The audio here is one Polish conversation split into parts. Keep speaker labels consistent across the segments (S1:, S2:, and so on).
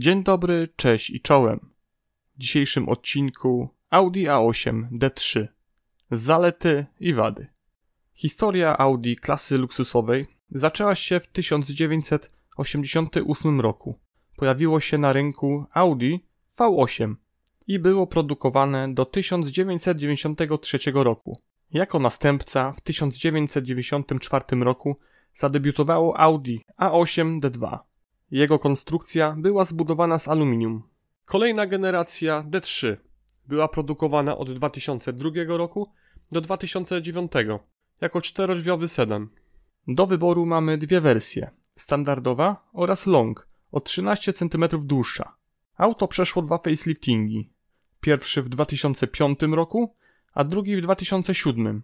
S1: Dzień dobry, cześć i czołem. W dzisiejszym odcinku Audi A8 D3. Zalety i wady. Historia Audi klasy luksusowej zaczęła się w 1988 roku. Pojawiło się na rynku Audi V8 i było produkowane do 1993 roku. Jako następca w 1994 roku zadebiutowało Audi A8 D2. Jego konstrukcja była zbudowana z aluminium. Kolejna generacja D3 była produkowana od 2002 roku do 2009 jako czterodrzwiowy sedan. Do wyboru mamy dwie wersje: standardowa oraz long, o 13 cm dłuższa. Auto przeszło dwa faceliftingi. Pierwszy w 2005 roku, a drugi w 2007.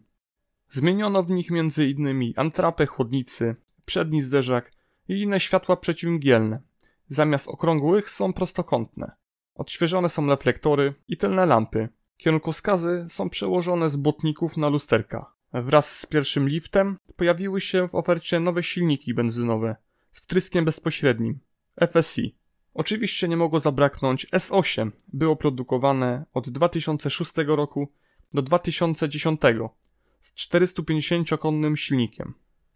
S1: Zmieniono w nich m.in. antrapę, chłodnicy, przedni zderzak, i inne światła przeciwmgielne. Zamiast okrągłych są prostokątne. Odświeżone są reflektory i tylne lampy. Kierunkowskazy są przełożone z botników na lusterka. Wraz z pierwszym liftem pojawiły się w ofercie nowe silniki benzynowe z wtryskiem bezpośrednim FSI. Oczywiście nie mogło zabraknąć S8. Było produkowane od 2006 roku do 2010 z 450-konnym silnikiem.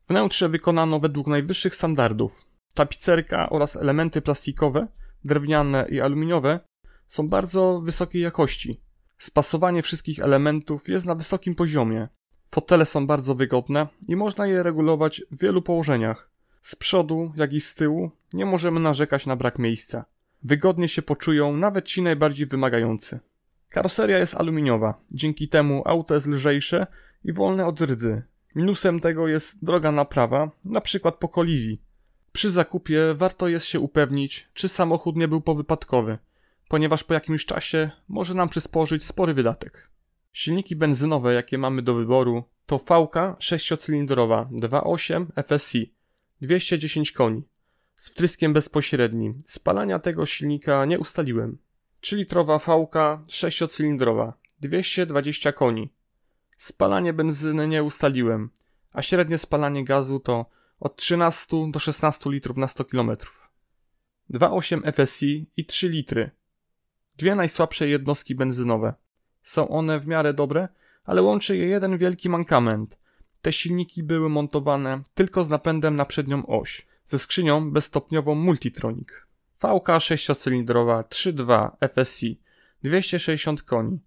S1: Wnętrze wykonano według najwyższych standardów. Tapicerka oraz elementy plastikowe, drewniane i aluminiowe są bardzo wysokiej jakości. Spasowanie wszystkich elementów jest na wysokim poziomie. Fotele są bardzo wygodne i można je regulować w wielu położeniach. Z przodu, jak i z tyłu nie możemy narzekać na brak miejsca. Wygodnie się poczują nawet ci najbardziej wymagający. Karoseria jest aluminiowa, dzięki temu auto jest lżejsze i wolne od rdzy, Minusem tego jest droga naprawa, na przykład po kolizji. Przy zakupie warto jest się upewnić, czy samochód nie był powypadkowy, ponieważ po jakimś czasie może nam przysporzyć spory wydatek. Silniki benzynowe, jakie mamy do wyboru, to v 6-cylindrowa 2.8 FSI 210 koni z wtryskiem bezpośrednim. Spalania tego silnika nie ustaliłem. Czyli litrowa v 6-cylindrowa 220 koni Spalanie benzyny nie ustaliłem, a średnie spalanie gazu to od 13 do 16 litrów na 100 km. 2,8 FSI i 3 litry. Dwie najsłabsze jednostki benzynowe. Są one w miarę dobre, ale łączy je jeden wielki mankament. Te silniki były montowane tylko z napędem na przednią oś, ze skrzynią bezstopniową Multitronic. VK 6-cylindrowa 3.2 FSI 260 koni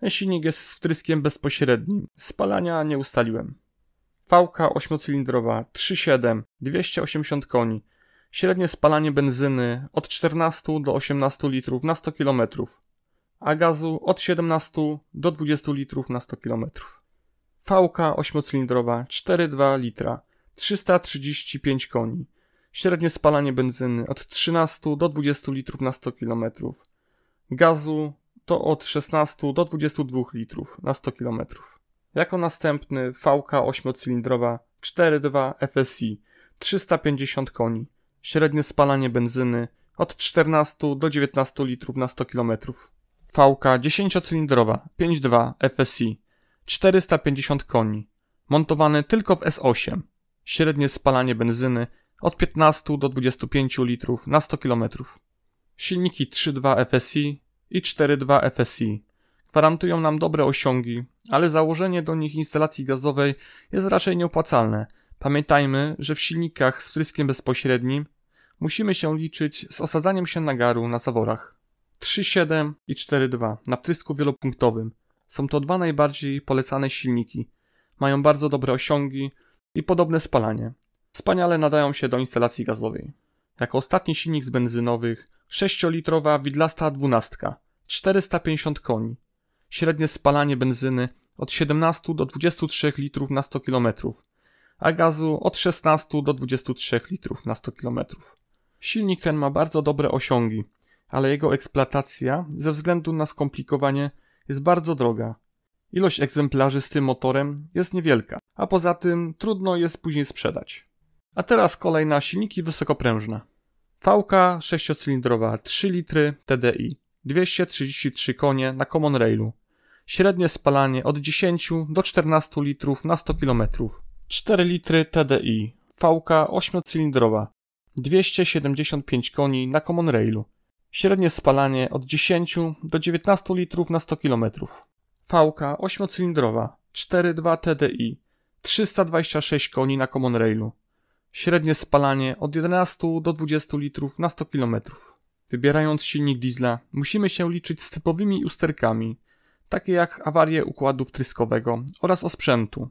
S1: ten silnik jest wtryskiem bezpośrednim. Spalania nie ustaliłem. Fałka ośmiocylindrowa 3.7, 280 koni. Średnie spalanie benzyny od 14 do 18 litrów na 100 km, a gazu od 17 do 20 litrów na 100 km. Fałka ośmiocylindrowa 4,2 litra, 335 koni. Średnie spalanie benzyny od 13 do 20 litrów na 100 km, gazu to od 16 do 22 litrów na 100 km. Jako następny VK 8-cylindrowa 4.2 FSI 350 koni, średnie spalanie benzyny od 14 do 19 litrów na 100 km. VK 10-cylindrowa 5.2 FSI 450 koni, montowany tylko w S8, średnie spalanie benzyny od 15 do 25 litrów na 100 km. Silniki 3.2 FSI i 4.2 FSI. Gwarantują nam dobre osiągi, ale założenie do nich instalacji gazowej jest raczej nieopłacalne. Pamiętajmy, że w silnikach z wtryskiem bezpośrednim musimy się liczyć z osadzaniem się nagaru na zaworach. 3.7 i 4.2 na wtrysku wielopunktowym. Są to dwa najbardziej polecane silniki. Mają bardzo dobre osiągi i podobne spalanie. Wspaniale nadają się do instalacji gazowej. Jako ostatni silnik z benzynowych 6-litrowa widlasta dwunastka, 450 koni. Średnie spalanie benzyny od 17 do 23 litrów na 100 km, a gazu od 16 do 23 litrów na 100 km. Silnik ten ma bardzo dobre osiągi, ale jego eksploatacja ze względu na skomplikowanie jest bardzo droga. Ilość egzemplarzy z tym motorem jest niewielka, a poza tym trudno jest później sprzedać. A teraz kolej na silniki wysokoprężne. Pałka sześciocylindrowa 3 litry TDI, 233 konie na common railu. Średnie spalanie od 10 do 14 litrów na 100 km. 4 litry TDI, fałka 8-cylindrowa, 275 koni na common railu. Średnie spalanie od 10 do 19 litrów na 100 km. Fałka 8-cylindrowa, 4.2 TDI, 326 koni na common railu. Średnie spalanie od 11 do 20 litrów na 100 km. Wybierając silnik diesla, musimy się liczyć z typowymi usterkami, takie jak awarie układu wtryskowego oraz osprzętu,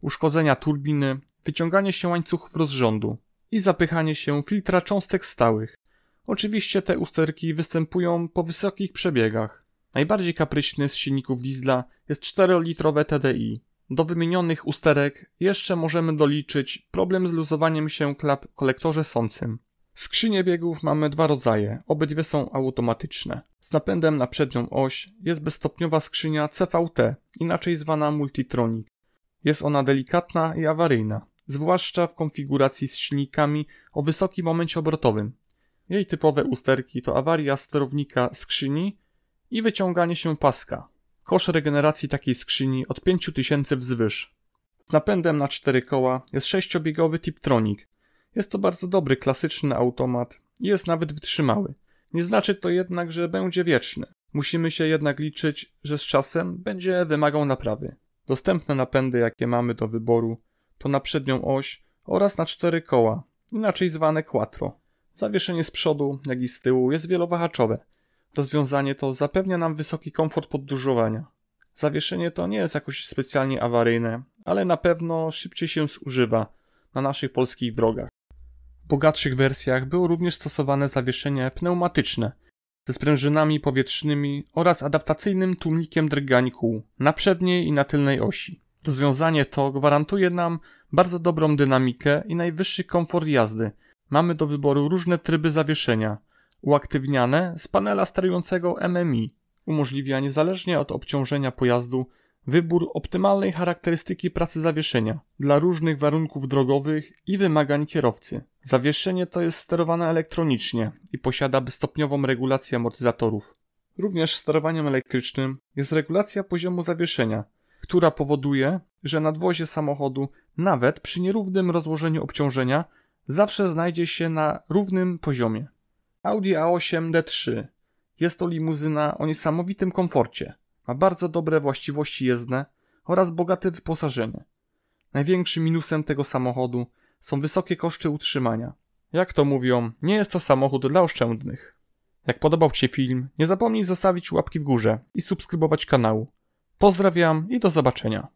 S1: uszkodzenia turbiny, wyciąganie się łańcuchów rozrządu i zapychanie się filtra cząstek stałych. Oczywiście te usterki występują po wysokich przebiegach. Najbardziej kapryśny z silników diesla jest 4-litrowe TDI, do wymienionych usterek jeszcze możemy doliczyć problem z luzowaniem się klap kolektorze sącym. Skrzynie biegów mamy dwa rodzaje, obydwie są automatyczne. Z napędem na przednią oś jest bezstopniowa skrzynia CVT, inaczej zwana Multitronic. Jest ona delikatna i awaryjna, zwłaszcza w konfiguracji z silnikami o wysokim momencie obrotowym. Jej typowe usterki to awaria sterownika skrzyni i wyciąganie się paska. Kosz regeneracji takiej skrzyni od 5000 wzwyż. Z napędem na 4 koła jest sześciobiegowy Tiptronic. Jest to bardzo dobry, klasyczny automat i jest nawet wytrzymały. Nie znaczy to jednak, że będzie wieczny. Musimy się jednak liczyć, że z czasem będzie wymagał naprawy. Dostępne napędy, jakie mamy do wyboru, to na przednią oś oraz na cztery koła, inaczej zwane quattro. Zawieszenie z przodu, jak i z tyłu jest wielowahaczowe, Rozwiązanie to zapewnia nam wysoki komfort podróżowania. Zawieszenie to nie jest jakoś specjalnie awaryjne, ale na pewno szybciej się zużywa na naszych polskich drogach. W bogatszych wersjach było również stosowane zawieszenie pneumatyczne ze sprężynami powietrznymi oraz adaptacyjnym tłumnikiem drgań kół na przedniej i na tylnej osi. Rozwiązanie to gwarantuje nam bardzo dobrą dynamikę i najwyższy komfort jazdy. Mamy do wyboru różne tryby zawieszenia, uaktywniane z panela sterującego MMI. Umożliwia niezależnie od obciążenia pojazdu wybór optymalnej charakterystyki pracy zawieszenia dla różnych warunków drogowych i wymagań kierowcy. Zawieszenie to jest sterowane elektronicznie i posiada stopniową regulację amortyzatorów. Również sterowaniem elektrycznym jest regulacja poziomu zawieszenia, która powoduje, że nadwozie samochodu, nawet przy nierównym rozłożeniu obciążenia, zawsze znajdzie się na równym poziomie. Audi A8 D3. Jest to limuzyna o niesamowitym komforcie. Ma bardzo dobre właściwości jezdne oraz bogate wyposażenie. Największym minusem tego samochodu są wysokie koszty utrzymania. Jak to mówią, nie jest to samochód dla oszczędnych. Jak podobał Ci się film, nie zapomnij zostawić łapki w górze i subskrybować kanału. Pozdrawiam i do zobaczenia.